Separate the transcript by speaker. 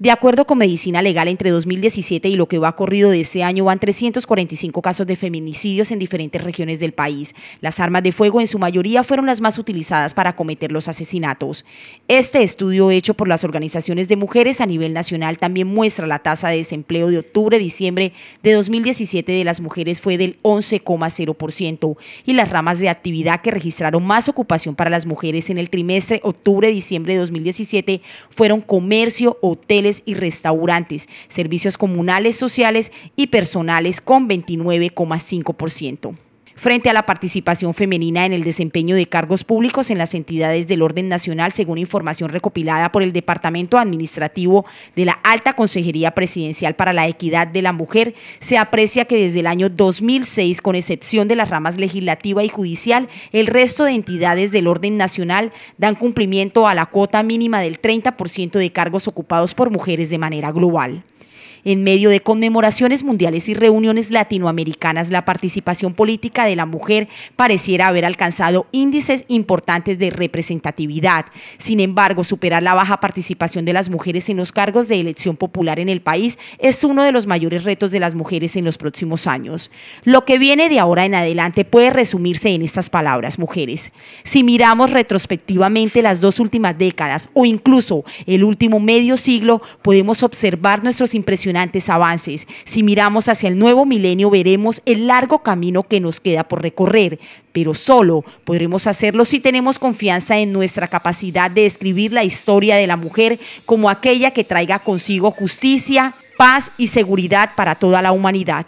Speaker 1: De acuerdo con Medicina Legal, entre 2017 y lo que va corrido de este año van 345 casos de feminicidios en diferentes regiones del país. Las armas de fuego en su mayoría fueron las más utilizadas para cometer los asesinatos. Este estudio hecho por las organizaciones de mujeres a nivel nacional también muestra la tasa de desempleo de octubre-diciembre de 2017 de las mujeres fue del 11,0% y las ramas de actividad que registraron más ocupación para las mujeres en el trimestre octubre-diciembre de 2017 fueron comercio, hotel, y restaurantes, servicios comunales, sociales y personales con 29,5% frente a la participación femenina en el desempeño de cargos públicos en las entidades del orden nacional, según información recopilada por el Departamento Administrativo de la Alta Consejería Presidencial para la Equidad de la Mujer, se aprecia que desde el año 2006, con excepción de las ramas legislativa y judicial, el resto de entidades del orden nacional dan cumplimiento a la cuota mínima del 30% de cargos ocupados por mujeres de manera global. En medio de conmemoraciones mundiales y reuniones latinoamericanas, la participación política de la mujer pareciera haber alcanzado índices importantes de representatividad. Sin embargo, superar la baja participación de las mujeres en los cargos de elección popular en el país es uno de los mayores retos de las mujeres en los próximos años. Lo que viene de ahora en adelante puede resumirse en estas palabras, mujeres. Si miramos retrospectivamente las dos últimas décadas o incluso el último medio siglo, podemos observar nuestros impresionantes avances. Si miramos hacia el nuevo milenio veremos el largo camino que nos queda por recorrer, pero solo podremos hacerlo si tenemos confianza en nuestra capacidad de escribir la historia de la mujer como aquella que traiga consigo justicia, paz y seguridad para toda la humanidad.